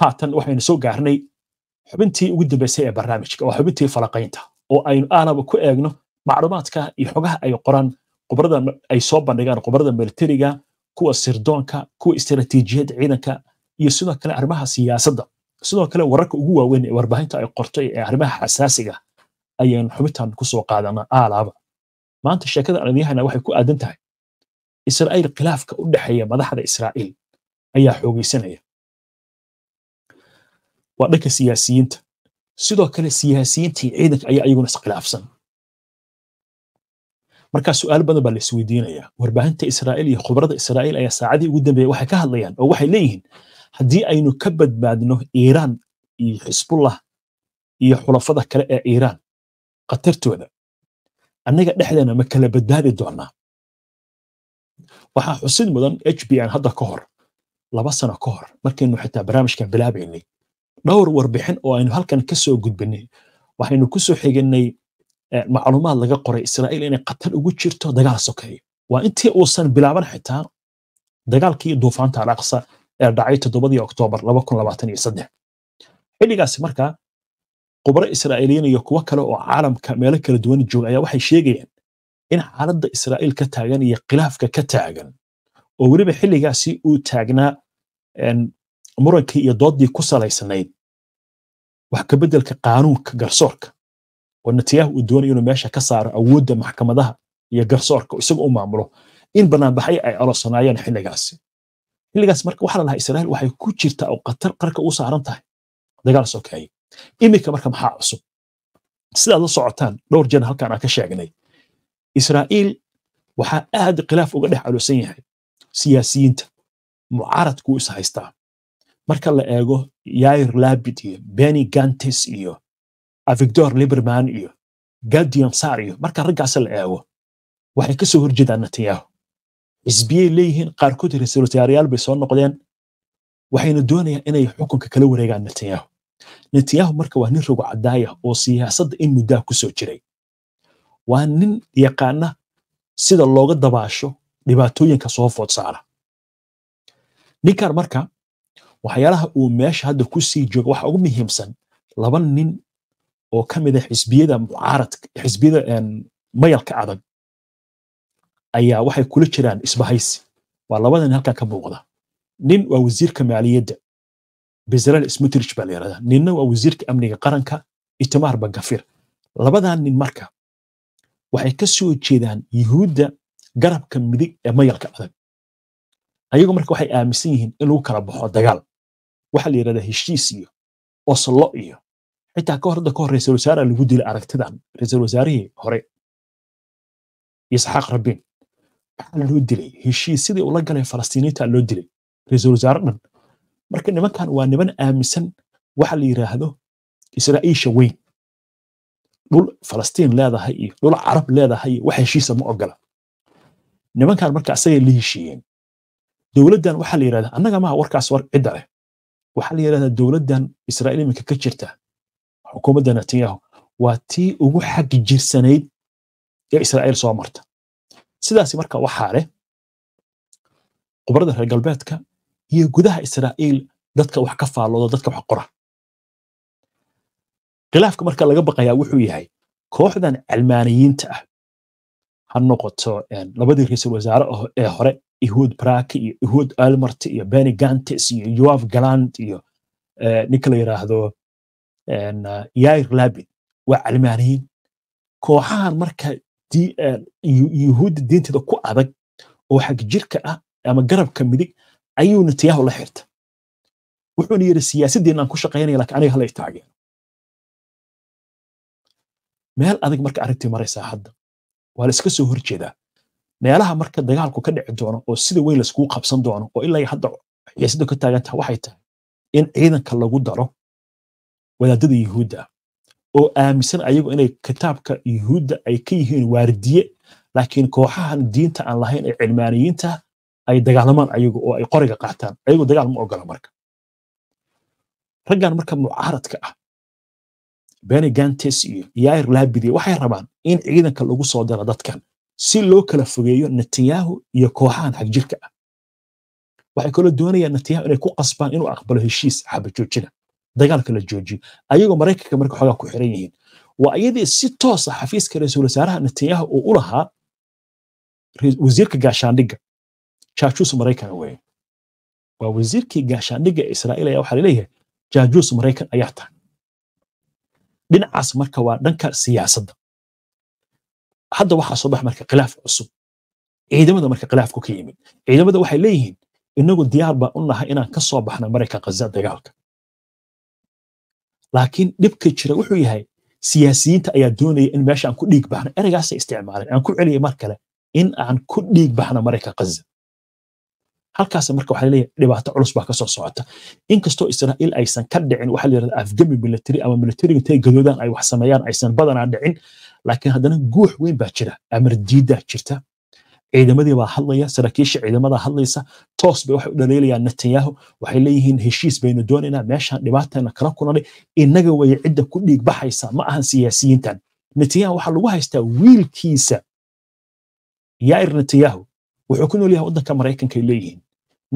haatan waxaynu soo gaarnay xubintii ugu dambeysay ee barnaamijka waa xubintii falaqaynta oo aynu aanaba ku eegno macluumaadka iyo xogaha ay qoraan qubrada ay soo bandhigaan qubrada militariga kuwa sirdoonka kuwa istiraatiijiyadda ciidanka iyo sidoo kale arrimaha siyaasadda sidoo kale wararka ugu waaweyn ee warbaahinta ay qorto ee arrimaha xasaasiga ayaynu xubintan kusoo qaadanaa aalaaba maanta sheekada aan waxay ku aadan tahay israa'iil khilaafka u dhexeeya madaxda israa'iil ayaa xoogaysanaya waa dhanka siyaasiyiinta sidoo kale siyaasiyiintii ciidanka ayaa iyaguna iskhilaafsan markaa su'aal badan baa la warbaahinta israa'iil iyo khubarada israa'iil ayaa saacadii ugu dambeeyay waxay ka hadlayaan oo waxay leeyihiin haddii aynu ka badbaadno iiraan iyo xisbullah iyo xulafada kale ee iiraan khatartooda annaga dhexdeena ma kala badbaadi doonnaa waxaa xusid mudan h b n hadda ka hor laba sano ka hor markaynu xitaa barnaamijkan bilaabaynay dhowr warbixin oo aynu halkan kasoo soo gudbinay waxaynu kusoo soo xiganay eh, macluumaad laga qoray israa'iil inay qatar ugu jirto dagaal sokeeyo waa intii uusan bilaaban xitaa dagaalkii duufaanta alaqsa ee dhacay toddobadii oktoobar xilligaasi markaa khubaro israa'iiliyiin iyo kuwo kale oo caalamka meelo kala duwan jooga ayaa waxay sheegayaan in xaaladda israa'iil ka taagan iyo khilaafka ka taagan oo weliba xilligaasi uu taagnaa murankii iyo doodii ku salaysnayd wax ka beddelka qaanuunka garsoorka oo natiyaha uu doonayo inuu meesha ka saaro awoodda maxkamadaha iyo garsoorka isaga u maamulo in banaanbaxay ay olosanayeen xilligaasi xilligaas marka waxaa lalahaa israa'iil waxay ku jirtaa oo qatar qarka u saaran tahay dagaal sokeeye iminka marka maxaa cusub sidaad la socotaan dhowr jeer halkaan aan ka sheegnay israa'iil waxaa aad khilaaf uga dhex caloosan yahay siyaasiyiinta mucaaradku is haystaa marka la eego yair labid iyo beni gantes iyo avigdor liberman iyo gadion sar iyo marka raggaas la eego waxay kasoo soo horjeedaan netanyahu xisbiyey leeyihiin qaarkood ra-iisul wasaarayaal bay soo noqdeen waxayna doonayaan inay xukunka kala wareegaan netanyahu netanyahu marka waa nin rogo cadaaya ah oo siyaasadda in muddaha ku jiray waa nin yaqaana sida looga dabaasho dhibaatooyinka soo food saara ninkan marka waxyaalaha uu meesha hadda kusii jooga waxa ugu muhiimsan laba nin oo ka mid ah xisbiyada mucaaradka xisbiyada mayalka adag ayaa waxay kula jiraan isbahaysi waa labada nin halkan ka muuqda nin waa wasiirka maaliyadda bezalel smutrich baa la ninna waa wasiirka amniga qaranka itamar bankafir labadan nin marka waxay kasoo jeedaan yuhuudda garabka midig ee mayalka adag ayagoo marka waxay aaminsan yihiin in lagu kala baxo dagaal waxaa la yidhahdaa heshiis iyo oslo iyo xitaa ka hor hadda ka hor ra-isul wasaara lagu dila aragtidan ra-isul wasaarihii hore isxaaq rabin maxaa loo dilay heshiisyadii ula galeen falastiiniinta loo dilay ra-isul wasaare dhan marka nimankan waa niman aaminsan waxa la yidhaahdo israa'iisha weyn dhul falastiin leedahay iyo dhul carab leedahay iyo wax heshiisa ah ma ogola nimankan marka asagay la heshiiyeen dowladdan waxaa la yidhahdaa annaga maha warkaas war cidda leh waxaa la yidhahdaa dowladdan israa'iil iminka ka jirta xukuumadda netanyahu waa tii ugu xag jirsanayd ee israa'iil soo marta sidaasi marka waxaa leh khubarada reer galbeedka iyo gudaha israa'iil dadka wax ka faallooda dadka wax qora khilaafka marka laga baqayaa wuxuu yahay kooxdan cilmaaniyiinta ah ha noqoto labadii ra-iisul wasaare ee hore ehud brake iyo ehud almart iyo beny gantes iyo yoav galand iyo eh, ninka la yiraahdo eh, yair labin waa calmaaniyiin kooxahan marka eh, yuhuudda diinteeda ku adag oo xag jirka ah ama garabka midig ayuu netanyahu la xirta wuxuuna yidhi siyaasaddiina aan ku shaqaynaya lakin aniga hala taageero meel adag marka arrintii maraysaa hadda waa la iska soo horjeedaa meelaha marka dagaalku ka dhici doono oo sida weyn laiskugu qabsan doono oo ilaa hadda xiyaasadu ka taagan tahay waxay tahay in ciidanka lagu daro wadaadada yuhuudda oo aaminsan ayagu inay kitaabka yuhuudda ay ka yihiin waardiye laakiin kooxahan diinta aan lahayn ee cilmaaniyiinta ay dagaalamaan ayagu oo ay qoriga qaataan ayagu dagaal ma ogola marka raggan marka mucaaradka ah beni gantes iyo yair labidi waxay rabaan in ciidanka lagu soo daro dadkan si loo kala fogeeyo netanyahu iyo kooxahan xagjirka ah waxay kaloo doonayaan netanyahu inay ku qasbaan inuu aqbalo heshiis xabajoojina dagaalka la joojiyo ayagoo maraykanka marka xoogaa ku xiran yihiin waa ayadii si toosa ah xafiiska ra-iisul wasaaraha netanyahu uu u lahaa wasiirka gaashaandhigga jaajuus maraykan weeye waa wasiirkii gaashaandhigga ee israa'iil ayaa waxaa laleeyahay jaajuus maraykan ayaa tahay dhinacaas marka waa dhanka siyaasadda hadda waxaa soo bax marka khilaaf cusub ciidamada marka khilaafku ka yimid ciidamada waxay leeyihiin inagu diyaar baan u nahay inaan ka soo baxna maraykan khaza dagaalka laakiin dhibka jira wuxuu yahay siyaasiyiinta ayaa doonaya in meesha aan ku dhiig baxno ereygaasay isticmaaleen aan ku celiyay mar kale in aan ku dhiig baxno maraykan khaza halkaas marka waxaa leeyahay dhibaato culus baa kasoo socota inkastoo israa'iil aysan ka dhicin waxaa la yidhahdaa afgami military ama military intay gadoodaan ay wax sameeyaan aysan badanaa dhicin laakiin haddana guux weyn baa jira amar diiddaa jirta ciidamadii baa hadlaya saraakiisha ciidamadaa hadlaysa toos bay waxay u dhaleelayaan netanyahu waxay leeyihiin heshiis baynu doonaynaa meeshaan dhibaatayna kala kulanay innaga way cidda ku dhiig baxaysa ma ahan siyaasiyiintan netanyahu waxaa lagu haystaa wiilkiisa yair netanyahu wuxuu ku nool yahay waddanka maraykankay leeyihiin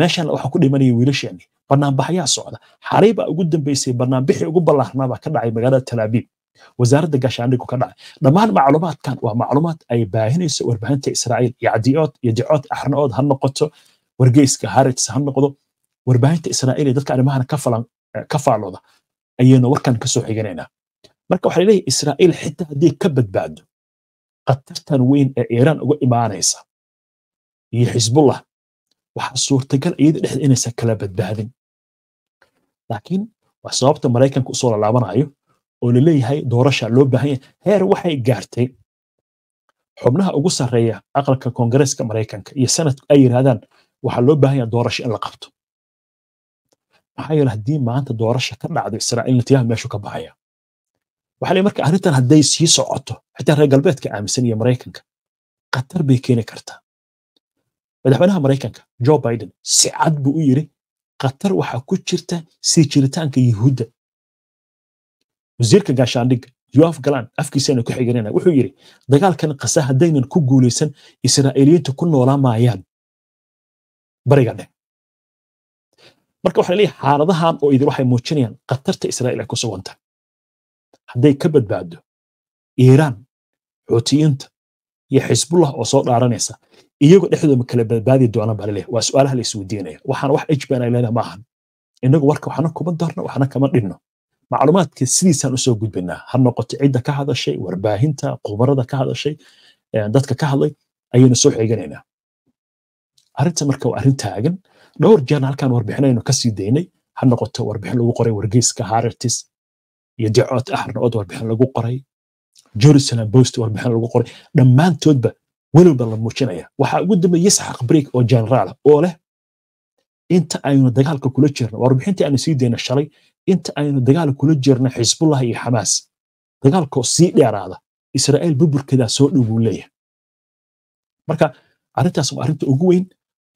meeshaanna waxaa ku dhimanaya wiilasheeni banaanbaxayaa socda xaray baa ugu dambaysay banaanbixii ugu ballaarnaa ka dhacay magaalada talaabib wasaaradda gaashaandhigu ka dhacay dhammaan macluumaadkan waa macluumaad ay baahinayso warbaahinta israa'iil iyo cadiyood iyo dicood axrnaood ha noqoto wargeyska harits ha noqdo warbaahinta israa'iil iyo dadka arrimahan ka eh, faalooda ayaynu warkan kasoo xiganaynaa marka waxay leeyihin israa'iil xitaa haddii ka badbaado khatartan weyn ee iiraan uga imaanaysa iyo xisbullah waxaa suurtagal iyada dhexda inaysan kala badbaadin laakiin waa sababta maraykanka usoo lalaabanayo oo laleeyahay doorasha loo baahan heer waxay gaartay xubnaha ugu sarreeya aqalka koongareeska maraykanka iyo sanad ay yidhaahdaan waxaa loo baahan doorasha in la qabto maxaa yeele haddii maanta doorasha ka dhacdo israa'iil natiyaha meeshu ka baxaya waxaa leeyahay marka arrintan hadday sii socoto xitaa reer galbeedka aaminsan iyo maraykanka khatar bay keeni kartaa madaxweynaha maraykanka joe biden si cad buu u yidhi khatar waxaa ku jirta sii jiritaanka yuhuudda wasiirka gaashaandhig yoaf galan afkiisana ku xigirina wuxuu yiri dagaalkan kasa haddaynan ku guulaysan israa'iiliyiintu ku noolaan maayaan bariga dhe marka waxaan leeyahay xaaladahan oo idin waxay muujinayaan khatarta israa'iil ay ku suganta hadday ka badbaado iiraan xuutiyiinta iyo xisbullah oo soo dhaaranaysa iyagoo dhexdooda kala badbaadi doonaan baa laleeyahay waa su'aalaha la isweydiinaya waxaan wax ajbaan ay leedahay maahan innagu warka waxna kuma darno waxna kama dhinno macluumaadka sidiisaan usoo gudbanaa ha noqoto cidda ka hadashay warbaahinta khubarada ka hadashay dadka ka hadlay ayaynu soo xeeganaynaa arrinta marka waa arrin taagan dhowr jeerna halkaan warbixinaynu kasii daynay ha noqoto warbixin lagu qoray wargeyska harartis iyo jacood ahrnood warbixin lagu qoray jerusalem post warbixin lagu qoray dhammaantoodba welwalba la muujinaya waxaa ugu dambeeya isxaq break oo generaala oo leh inta aynu dagaalka kula jirno warbixintii aanu sii dayna shalay inta aynu dagaal kula jirna xisbullah iyo xamaas dagaalkoo sii dheeraada israa'iil burburkeedaa soo dhow buu leeyahay marka arrintaas waa arrinta ugu weyn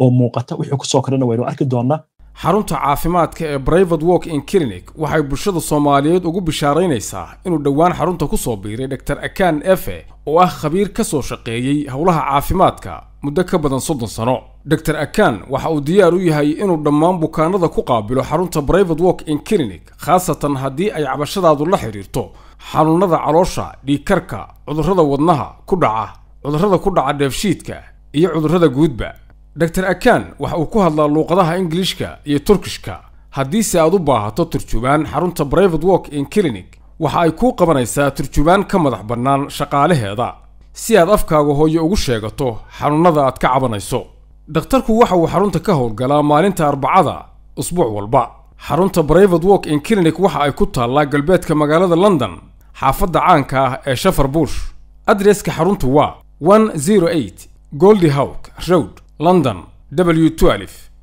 oo muuqata wixii kusoo karana waynu arki doonnaa xarunta caafimaadka ee brivate walk in clinic waxay bulshada soomaaliyeed ugu bishaaraynaysaa inuu dhowaan xarunta ku soo biiray dr akan efe oo ah khabiir ka soo shaqeeyey howlaha caafimaadka muddo ka badan soddon sano dr akan waxa uu diyaar u yahay inuu dhammaan bukaanada ku qaabilo xarunta brivate work in clinic khaasatan haddii ay cabashadaadu la xidhiirto xanuunada caloosha dhiikarka cudurrada wadnaha ku dhaca cudurrada ku dhaca dheefshiidka iyo cudurrada guudba dor akan waxa uu ku hadlaa luuqadaha ingiliishka iyo turkishka haddiise aad u baahato turjubaan xarunta brivate work in clinic waxa ay kuu qabanaysaa turjubaan ka madax bannaan shaqaalaheeda si aad afkaaga hooyo ugu sheegato xanuunnada aad ka cabanayso dhakhtarku waxa uu xarunta ka howlgalaa maalinta arbacada usbuuc walba xarunta brivate work in clinic waxa ay ku taallaa galbeedka magaalada london xaafadda caanka ah ee shafar buush adreska xaruntu waa one zero eight goldi hawk road london w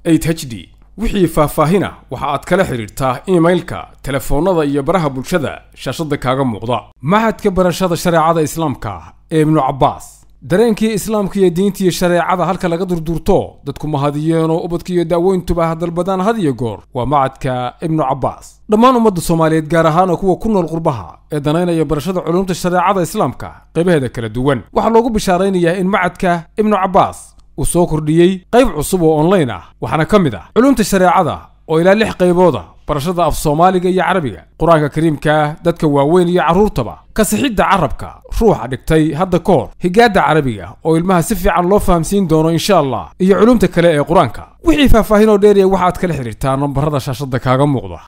h d wixii faah-faahina waxa aad kala xidhiirtaa emailka telefoonnada iyo baraha bulshada shaashadda kaaga muuqda macadka barashada shareecada islaamka ee ibnu cabbaas dareenkii islaamka iyo diintiiyo shareecada halka laga durduurto dadku mahadiyeenoo ubadka iyo daaweyntuba hadalbadaan ah had iyo goor waa macadka ibnu cabbaas dhammaan ummadda soomaaliyeed gaar ahaana kuwa ku nool qurbaha ee danaynaya barashada culumta shareecada islaamka qaybaheeda kala duwan waxaa loogu bishaaraynayaa in macadka ibnu cabbaas uu soo kordhiyey qayb cusub oo online ah waxaana ka mid ah culumta shareecada oo ilaa lix qaybooda barashada af soomaaliga iyo carabiga qur-aanka kariimkaa dadka waaweyn iyo carruurtaba kasixidda carabka ruuxa dhigtay hadda ka higaadda carabiga oo ilmaha si fiican loo fahamsiin doono insha allah iyo culumta kale ee qur-aanka wixii faahfaahin oo dheeriya waxaad kala xidhiirtaa nambarada shaashadda kaaga muuqda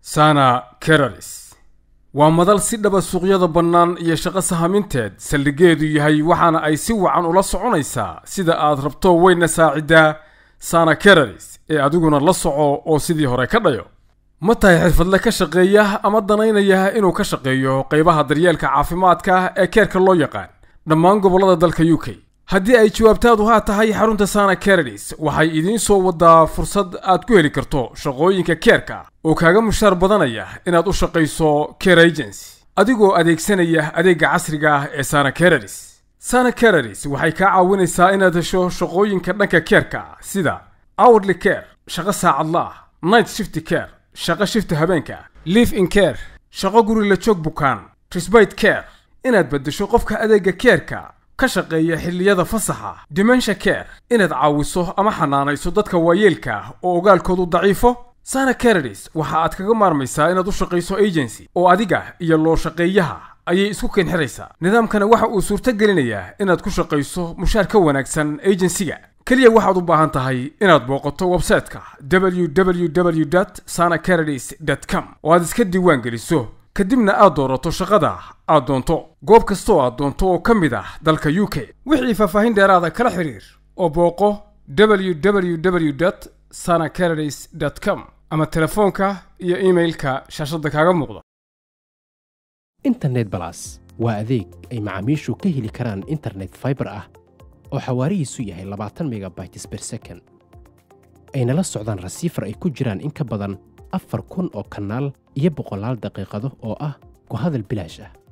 sana keralis waa madal si dhaba suuqyada bannaan iyo shaqo sahaminteed saldhigeedu yahay waxaana ay si wacan ula soconaysaa sida aad rabto wayna saaciddaa sana kararis ee adiguna la soco oo sidii hore ka dhayo ma tahay xirfadle ka shaqeeya ama danaynaya inuu ka shaqeeyo qaybaha daryeelka caafimaadka ee keerka loo yaqaan dhammaan gobollada dalka u k haddii ay jawaabtaadu haa tahay xarunta sana karadis waxay idiin soo waddaa fursad aad ku heli karto shaqooyinka keerka oo kaaga mushaar badanaya inaad u shaqayso care agency adigoo adeegsanaya adeegga casriga ah ee sana karadis sana karadis waxay kaa caawinaysaa inaad hesho shaqooyinka dhanka keerka sida hourly care shaqo saacadlaah night shifty care shaqo shifta habeenka live in care shaqo guri la joog bukaan trisbite care inaad beddesho qofka adeegga keerka ka shaqeeya xilliyada fasaxa dimensha care inaad caawiso ama xanaanayso dadka waayeelka oo ogaalkoodu daciifo sana canaris waxa aad kaga maarmaysaa inaad u shaqayso agency oo adiga iyo loo shaqeeyaha ayay isku keenxiraysaa nidaamkana waxa uu suurto gelinayaa inaad ku shaqayso mushaar ka wanaagsan agensiga keliya waxaad u baahan tahay inaad booqato w www sana canaris com oo aad iska diiwaan geliso kadibna aad doorato shaqada aad doonto goob kastoo aad doonto oo ka mid ah dalka u k wixii faahfaahin dheeraada kala xidhiir oo booqo www sana canaries com ama telefoonka iyo iimailka shaashadda kaaga muuqda internet balas waa adeeg ay macaamiishu ka heli karaan internet faibar ah oo xawaarihiisu yahay labaatan megabytes ber second ayna la socdaan rasiifar ay ku jiraan in ka badan afar kun oo kanaal iyo boqolaal daqiiqado oo ah ku hadal bilaash ah